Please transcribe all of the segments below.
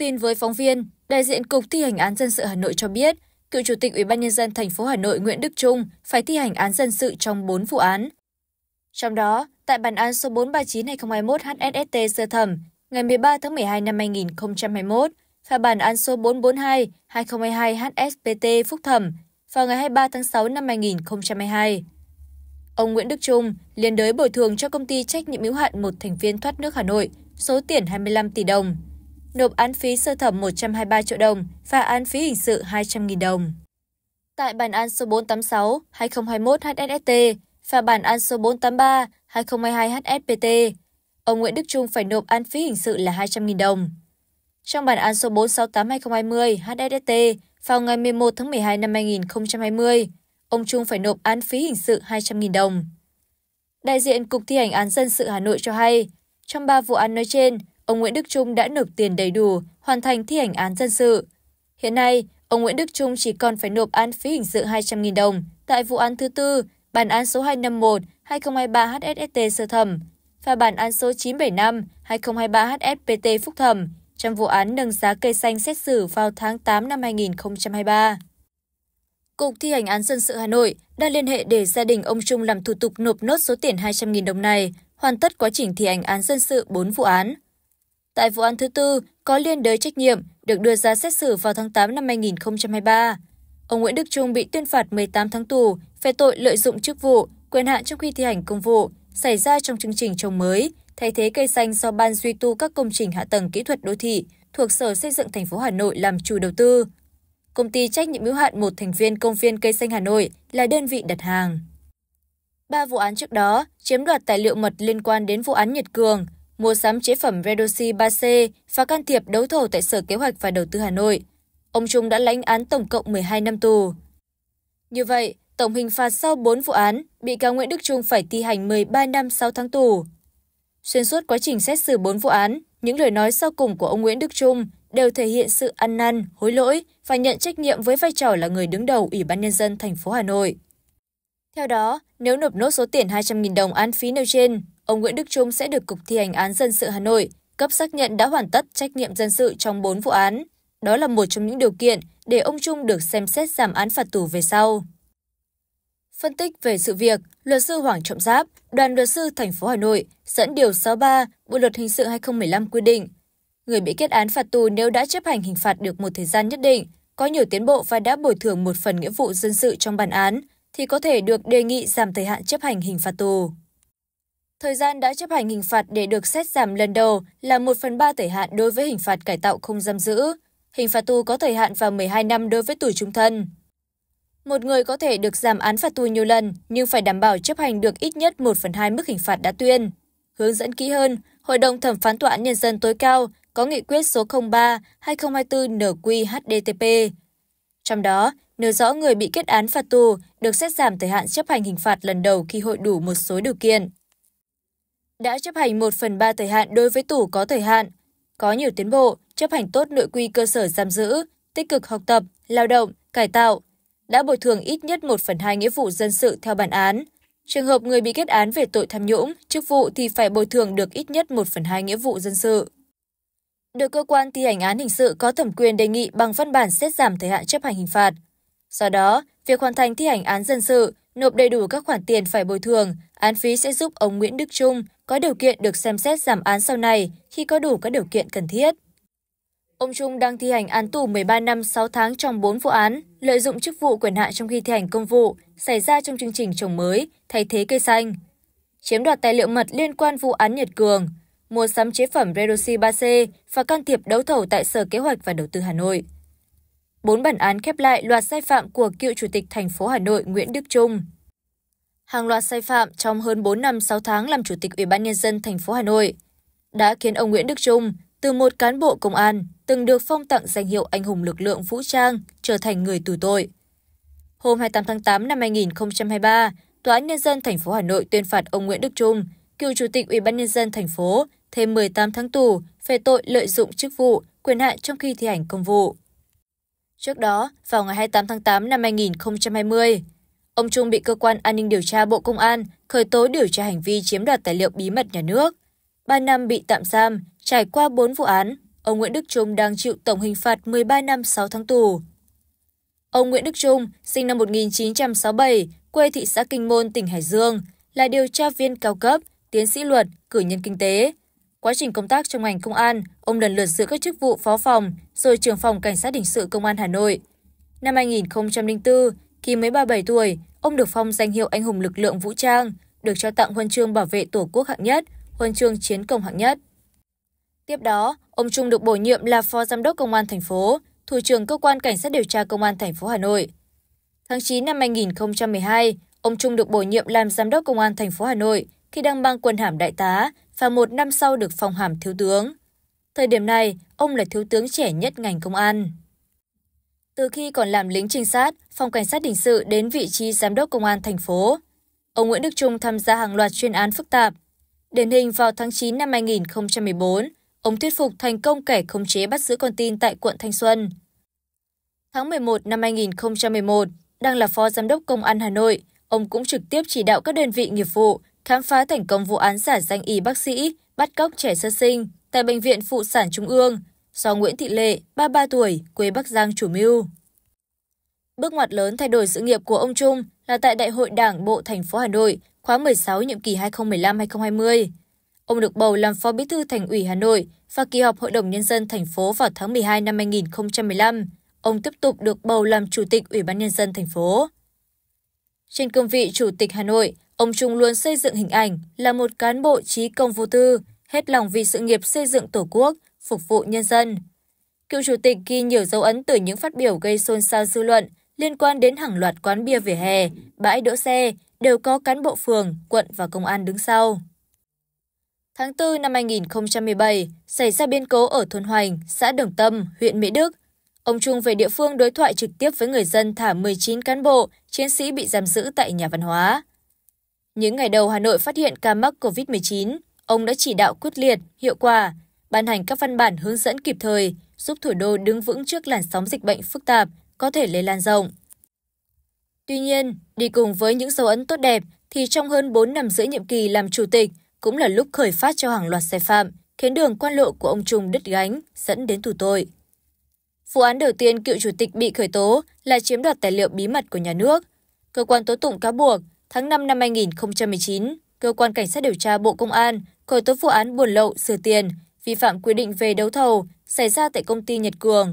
tin với phóng viên, đại diện Cục Thi hành án dân sự Hà Nội cho biết, cựu Chủ tịch Ủy ban nhân dân thành phố Hà Nội Nguyễn Đức Trung phải thi hành án dân sự trong 4 vụ án. Trong đó, tại bản án số 439/2021 HSST sơ thẩm ngày 13 tháng 12 năm 2021 và bản án số 442/2022 HSPT phúc thẩm vào ngày 23 tháng 6 năm 2022. Ông Nguyễn Đức Trung liên đới bồi thường cho công ty trách nhiệm hữu hạn một thành viên thoát nước Hà Nội số tiền 25 tỷ đồng nộp án phí sơ thẩm 123 triệu đồng và án phí hình sự 200.000 đồng. Tại bản án số 486 2021 HSST và bản án số 483 2022 HSPT, ông Nguyễn Đức Trung phải nộp án phí hình sự là 200.000 đồng. Trong bản án số 468-2020 HSST vào ngày 11 tháng 12 năm 2020, ông Trung phải nộp án phí hình sự 200.000 đồng. Đại diện Cục thi hành án dân sự Hà Nội cho hay, trong 3 vụ án nói trên, ông Nguyễn Đức Trung đã nộp tiền đầy đủ, hoàn thành thi hành án dân sự. Hiện nay, ông Nguyễn Đức Trung chỉ còn phải nộp án phí hình sự 200.000 đồng tại vụ án thứ tư, bản án số 251 2023 HSST sơ thẩm và bản án số 975 2023 HSPT phúc thẩm trong vụ án nâng giá cây xanh xét xử vào tháng 8 năm 2023. Cục thi hành án dân sự Hà Nội đã liên hệ để gia đình ông Trung làm thủ tục nộp nốt số tiền 200.000 đồng này, hoàn tất quá trình thi hành án dân sự 4 vụ án tại vụ án thứ tư có liên đới trách nhiệm được đưa ra xét xử vào tháng 8 năm 2023. Ông Nguyễn Đức Trung bị tuyên phạt 18 tháng tù về tội lợi dụng chức vụ, quyền hạn trong khi thi hành công vụ xảy ra trong chương trình trồng mới, thay thế cây xanh do ban duy tu các công trình hạ tầng kỹ thuật đô thị thuộc Sở Xây dựng thành phố Hà Nội làm chủ đầu tư. Công ty trách nhiệm hữu hạn một thành viên công viên cây xanh Hà Nội là đơn vị đặt hàng. Ba vụ án trước đó chiếm đoạt tài liệu mật liên quan đến vụ án Nhật Cường, mua sắm chế phẩm Redoxy 3C và can thiệp đấu thầu tại Sở Kế hoạch và Đầu tư Hà Nội. Ông Trung đã lãnh án tổng cộng 12 năm tù. Như vậy, tổng hình phạt sau 4 vụ án, bị cáo Nguyễn Đức Trung phải thi hành 13 năm 6 tháng tù. Xuyên suốt quá trình xét xử 4 vụ án, những lời nói sau cùng của ông Nguyễn Đức Trung đều thể hiện sự ăn năn, hối lỗi và nhận trách nhiệm với vai trò là người đứng đầu Ủy ban nhân dân thành phố Hà Nội. Theo đó, nếu nộp nốt số tiền 200.000 đồng án phí nêu trên, ông Nguyễn Đức Trung sẽ được Cục thi hành án dân sự Hà Nội cấp xác nhận đã hoàn tất trách nhiệm dân sự trong 4 vụ án. Đó là một trong những điều kiện để ông Trung được xem xét giảm án phạt tù về sau. Phân tích về sự việc, luật sư Hoàng Trọng Giáp, đoàn luật sư thành phố Hà Nội, dẫn điều 63 Bộ luật hình sự 2015 quy định, người bị kết án phạt tù nếu đã chấp hành hình phạt được một thời gian nhất định, có nhiều tiến bộ và đã bồi thường một phần nghĩa vụ dân sự trong bản án thì có thể được đề nghị giảm thời hạn chấp hành hình phạt tù thời gian đã chấp hành hình phạt để được xét giảm lần đầu là một phần ba thời hạn đối với hình phạt cải tạo không giam giữ. Hình phạt tù có thời hạn và 12 năm đối với tù trung thân. Một người có thể được giảm án phạt tù nhiều lần nhưng phải đảm bảo chấp hành được ít nhất 1 phần 2 mức hình phạt đã tuyên. Hướng dẫn kỹ hơn, Hội đồng Thẩm phán Tòa án Nhân dân tối cao có nghị quyết số 03 2024 NQ-HDTP. Trong đó, nêu rõ người bị kết án phạt tù được xét giảm thời hạn chấp hành hình phạt lần đầu khi hội đủ một số điều kiện đã chấp hành 1 phần 3 thời hạn đối với tủ có thời hạn, có nhiều tiến bộ, chấp hành tốt nội quy cơ sở giam giữ, tích cực học tập, lao động, cải tạo, đã bồi thường ít nhất 1 phần 2 nghĩa vụ dân sự theo bản án. Trường hợp người bị kết án về tội tham nhũng, chức vụ thì phải bồi thường được ít nhất 1 phần 2 nghĩa vụ dân sự. Được cơ quan thi hành án hình sự có thẩm quyền đề nghị bằng văn bản xét giảm thời hạn chấp hành hình phạt Do đó, việc hoàn thành thi hành án dân sự, nộp đầy đủ các khoản tiền phải bồi thường, án phí sẽ giúp ông Nguyễn Đức Trung có điều kiện được xem xét giảm án sau này khi có đủ các điều kiện cần thiết. Ông Trung đang thi hành án tù 13 năm 6 tháng trong 4 vụ án lợi dụng chức vụ quyền hạn trong khi thi hành công vụ xảy ra trong chương trình trồng mới, thay thế cây xanh. Chiếm đoạt tài liệu mật liên quan vụ án Nhật Cường, mua sắm chế phẩm Redoxy 3C và can thiệp đấu thầu tại Sở Kế hoạch và Đầu tư Hà Nội. Bốn bản án khép lại loạt sai phạm của cựu chủ tịch thành phố Hà Nội Nguyễn Đức Trung. Hàng loạt sai phạm trong hơn 4 năm 6 tháng làm chủ tịch Ủy ban nhân dân thành phố Hà Nội đã khiến ông Nguyễn Đức Trung, từ một cán bộ công an từng được phong tặng danh hiệu anh hùng lực lượng vũ trang, trở thành người tù tội. Hôm 28 tháng 8 năm 2023, Tòa án nhân dân thành phố Hà Nội tuyên phạt ông Nguyễn Đức Trung, cựu chủ tịch Ủy ban nhân dân thành phố, thêm 18 tháng tù về tội lợi dụng chức vụ, quyền hạn trong khi thi hành công vụ. Trước đó, vào ngày 28 tháng 8 năm 2020, ông Trung bị cơ quan an ninh điều tra Bộ Công an khởi tố điều tra hành vi chiếm đoạt tài liệu bí mật nhà nước. 3 năm bị tạm giam, trải qua 4 vụ án, ông Nguyễn Đức Trung đang chịu tổng hình phạt 13 năm 6 tháng tù. Ông Nguyễn Đức Trung, sinh năm 1967, quê thị xã Kinh Môn, tỉnh Hải Dương, là điều tra viên cao cấp, tiến sĩ luật, cử nhân kinh tế, Quá trình công tác trong ngành công an, ông lần lượt giữ các chức vụ phó phòng, rồi trưởng phòng Cảnh sát hình sự Công an Hà Nội. Năm 2004, khi mới 37 tuổi, ông được phong danh hiệu anh hùng lực lượng vũ trang, được trao tặng huân chương bảo vệ Tổ quốc hạng nhất, huân chương chiến công hạng nhất. Tiếp đó, ông Trung được bổ nhiệm là phó giám đốc công an thành phố, thủ trưởng cơ quan cảnh sát điều tra công an thành phố Hà Nội. Tháng 9 năm 2012, ông Trung được bổ nhiệm làm giám đốc công an thành phố Hà Nội khi đang mang quân hàm đại tá, và một năm sau được phong hàm thiếu tướng. Thời điểm này, ông là thiếu tướng trẻ nhất ngành công an. Từ khi còn làm lính trinh sát, phòng cảnh sát hình sự đến vị trí giám đốc công an thành phố. Ông Nguyễn Đức Trung tham gia hàng loạt chuyên án phức tạp. Điển hình vào tháng 9 năm 2014, ông thuyết phục thành công kẻ khống chế bắt giữ con tin tại quận Thanh Xuân. Tháng 11 năm 2011, đang là phó giám đốc công an Hà Nội, ông cũng trực tiếp chỉ đạo các đơn vị nghiệp vụ khám phá thành công vụ án giả danh y bác sĩ bắt cóc trẻ sơ sinh tại Bệnh viện Phụ sản Trung ương do Nguyễn Thị Lệ, 33 tuổi, quê Bắc Giang chủ mưu. Bước ngoặt lớn thay đổi sự nghiệp của ông Trung là tại Đại hội Đảng Bộ thành phố Hà Nội khóa 16 nhiệm kỳ 2015-2020. Ông được bầu làm Phó Bí thư Thành ủy Hà Nội và kỳ họp Hội đồng Nhân dân thành phố vào tháng 12 năm 2015. Ông tiếp tục được bầu làm Chủ tịch Ủy ban Nhân dân thành phố. Trên cương vị Chủ tịch Hà Nội, Ông Trung luôn xây dựng hình ảnh là một cán bộ trí công vô tư, hết lòng vì sự nghiệp xây dựng Tổ quốc, phục vụ nhân dân. Cựu chủ tịch ghi nhiều dấu ấn từ những phát biểu gây xôn xao dư luận liên quan đến hàng loạt quán bia vỉa hè, bãi đỗ xe đều có cán bộ phường, quận và công an đứng sau. Tháng 4 năm 2017, xảy ra biến cố ở thôn Hoành, xã Đồng Tâm, huyện Mỹ Đức. Ông Trung về địa phương đối thoại trực tiếp với người dân thả 19 cán bộ, chiến sĩ bị giam giữ tại nhà văn hóa những ngày đầu Hà Nội phát hiện ca mắc COVID-19, ông đã chỉ đạo quyết liệt, hiệu quả, ban hành các văn bản hướng dẫn kịp thời, giúp thủ đô đứng vững trước làn sóng dịch bệnh phức tạp có thể lây lan rộng. Tuy nhiên, đi cùng với những dấu ấn tốt đẹp thì trong hơn 4 năm giữa nhiệm kỳ làm chủ tịch cũng là lúc khởi phát cho hàng loạt sai phạm, khiến đường quan lộ của ông Trung đứt gánh, dẫn đến tù tội. Vụ án đầu tiên cựu chủ tịch bị khởi tố là chiếm đoạt tài liệu bí mật của nhà nước. Cơ quan tố tụng cáo buộc tháng 5 năm 2019, Cơ quan Cảnh sát điều tra Bộ Công an khởi tố vụ án buồn lậu, sửa tiền, vi phạm quy định về đấu thầu xảy ra tại công ty Nhật Cường.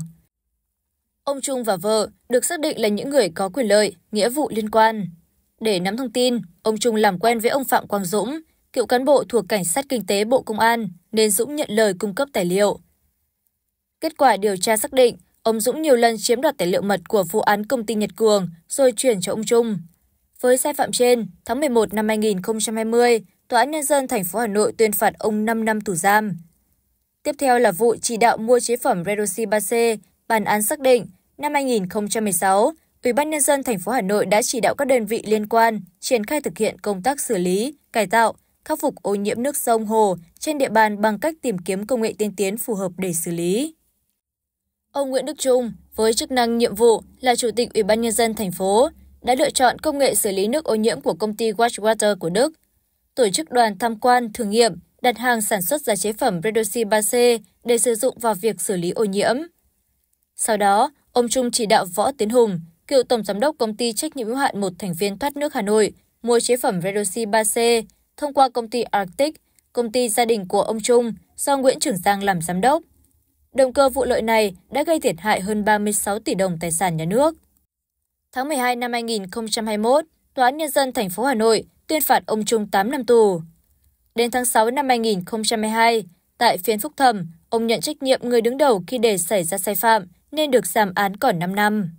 Ông Trung và vợ được xác định là những người có quyền lợi, nghĩa vụ liên quan. Để nắm thông tin, ông Trung làm quen với ông Phạm Quang Dũng, cựu cán bộ thuộc Cảnh sát Kinh tế Bộ Công an, nên Dũng nhận lời cung cấp tài liệu. Kết quả điều tra xác định, ông Dũng nhiều lần chiếm đoạt tài liệu mật của vụ án công ty Nhật Cường rồi chuyển cho ông Trung. Với sai phạm trên, tháng 11 năm 2020, Tòa án Nhân dân tp Hà Nội tuyên phạt ông 5 năm tù giam. Tiếp theo là vụ chỉ đạo mua chế phẩm Redoxy 3C. Bản án xác định, năm 2016, Ủy ban Nhân dân tp Hà Nội đã chỉ đạo các đơn vị liên quan triển khai thực hiện công tác xử lý, cải tạo, khắc phục ô nhiễm nước sông hồ trên địa bàn bằng cách tìm kiếm công nghệ tiên tiến phù hợp để xử lý. Ông Nguyễn Đức Trung, với chức năng nhiệm vụ là Chủ tịch Ủy ban Nhân dân thành phố, đã lựa chọn công nghệ xử lý nước ô nhiễm của công ty Watchwater của Đức. Tổ chức đoàn tham quan, thử nghiệm, đặt hàng sản xuất ra chế phẩm Redoxy 3C để sử dụng vào việc xử lý ô nhiễm. Sau đó, ông Trung chỉ đạo Võ Tiến Hùng, cựu tổng giám đốc công ty trách nhiệm hữu hạn một thành viên thoát nước Hà Nội, mua chế phẩm Redoxy 3C thông qua công ty Arctic, công ty gia đình của ông Trung do Nguyễn Trường Giang làm giám đốc. Động cơ vụ lợi này đã gây thiệt hại hơn 36 tỷ đồng tài sản nhà nước tháng 12 năm 2021, Tòa án Nhân dân thành phố Hà Nội tuyên phạt ông Trung 8 năm tù. Đến tháng 6 năm 2022, tại phiên phúc thẩm, ông nhận trách nhiệm người đứng đầu khi để xảy ra sai phạm nên được giảm án còn 5 năm.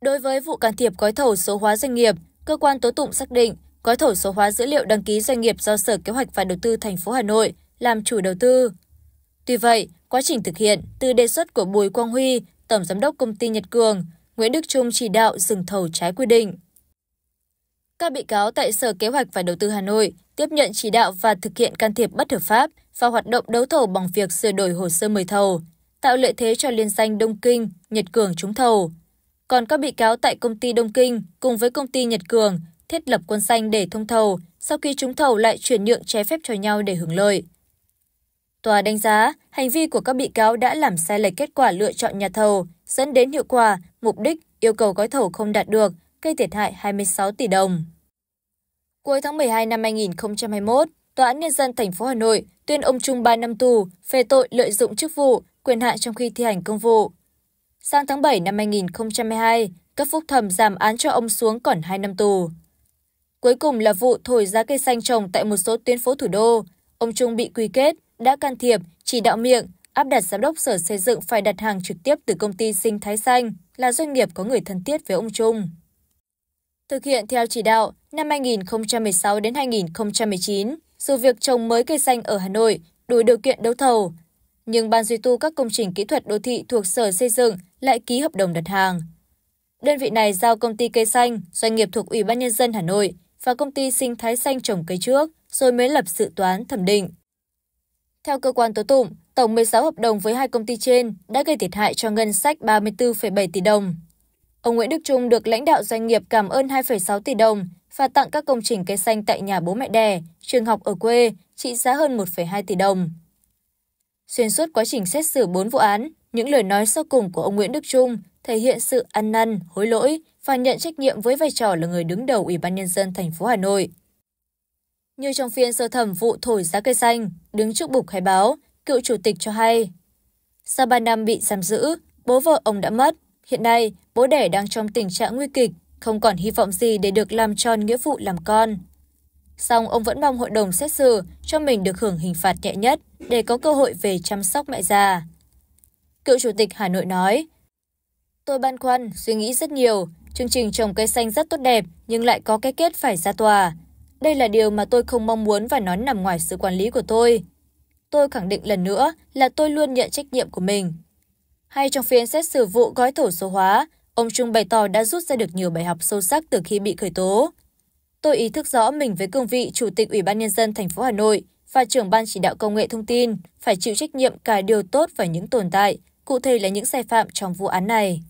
Đối với vụ can thiệp gói thầu số hóa doanh nghiệp, cơ quan tố tụng xác định gói thầu số hóa dữ liệu đăng ký doanh nghiệp do Sở Kế hoạch và Đầu tư thành phố Hà Nội làm chủ đầu tư. Tuy vậy, quá trình thực hiện từ đề xuất của Bùi Quang Huy, tổng giám đốc công ty Nhật Cường, Nguyễn Đức Trung chỉ đạo dừng thầu trái quy định. Các bị cáo tại Sở Kế hoạch và Đầu tư Hà Nội tiếp nhận chỉ đạo và thực hiện can thiệp bất hợp pháp và hoạt động đấu thầu bằng việc sửa đổi hồ sơ mời thầu, tạo lợi thế cho liên danh Đông Kinh, Nhật Cường trúng thầu. Còn các bị cáo tại công ty Đông Kinh cùng với công ty Nhật Cường thiết lập quân xanh để thông thầu, sau khi trúng thầu lại chuyển nhượng trái phép cho nhau để hưởng lợi. Tòa đánh giá, hành vi của các bị cáo đã làm sai lệch kết quả lựa chọn nhà thầu, dẫn đến hiệu quả, mục đích, yêu cầu gói thầu không đạt được, gây thiệt hại 26 tỷ đồng. Cuối tháng 12 năm 2021, Tòa án Nhân dân thành phố Hà Nội tuyên ông Trung 3 năm tù về tội lợi dụng chức vụ, quyền hạn trong khi thi hành công vụ. Sang tháng 7 năm 2022, cấp phúc thẩm giảm án cho ông xuống còn 2 năm tù. Cuối cùng là vụ thổi giá cây xanh trồng tại một số tuyến phố thủ đô. Ông Trung bị quy kết, đã can thiệp, chỉ đạo miệng, áp đặt giám đốc sở xây dựng phải đặt hàng trực tiếp từ công ty Sinh Thái Xanh là doanh nghiệp có người thân thiết với ông Trung. Thực hiện theo chỉ đạo, năm 2016 đến 2019, dù việc trồng mới cây xanh ở Hà Nội đủ điều kiện đấu thầu, nhưng ban duy tu các công trình kỹ thuật đô thị thuộc Sở Xây dựng lại ký hợp đồng đặt hàng. Đơn vị này giao công ty cây xanh, doanh nghiệp thuộc Ủy ban Nhân dân Hà Nội và công ty sinh thái xanh trồng cây trước, rồi mới lập dự toán thẩm định, theo cơ quan tố tụng, tổng 16 hợp đồng với hai công ty trên đã gây thiệt hại cho ngân sách 34,7 tỷ đồng. Ông Nguyễn Đức Trung được lãnh đạo doanh nghiệp cảm ơn 2,6 tỷ đồng và tặng các công trình cây xanh tại nhà bố mẹ đẻ, trường học ở quê trị giá hơn 1,2 tỷ đồng. Xuyên suốt quá trình xét xử 4 vụ án, những lời nói sau cùng của ông Nguyễn Đức Trung thể hiện sự ăn năn, hối lỗi và nhận trách nhiệm với vai trò là người đứng đầu Ủy ban nhân dân thành phố Hà Nội như trong phiên sơ thẩm vụ thổi giá cây xanh đứng trước bục khai báo cựu chủ tịch cho hay sau ba năm bị giam giữ bố vợ ông đã mất hiện nay bố đẻ đang trong tình trạng nguy kịch không còn hy vọng gì để được làm tròn nghĩa vụ làm con song ông vẫn mong hội đồng xét xử cho mình được hưởng hình phạt nhẹ nhất để có cơ hội về chăm sóc mẹ già cựu chủ tịch hà nội nói tôi băn khoăn suy nghĩ rất nhiều chương trình trồng cây xanh rất tốt đẹp nhưng lại có cái kết phải ra tòa đây là điều mà tôi không mong muốn và nó nằm ngoài sự quản lý của tôi. Tôi khẳng định lần nữa là tôi luôn nhận trách nhiệm của mình. Hay trong phiên xét xử vụ gói thổ số hóa, ông Trung bày tỏ đã rút ra được nhiều bài học sâu sắc từ khi bị khởi tố. Tôi ý thức rõ mình với cương vị Chủ tịch Ủy ban Nhân dân thành phố Hà Nội và trưởng Ban Chỉ đạo Công nghệ Thông tin phải chịu trách nhiệm cả điều tốt và những tồn tại, cụ thể là những sai phạm trong vụ án này.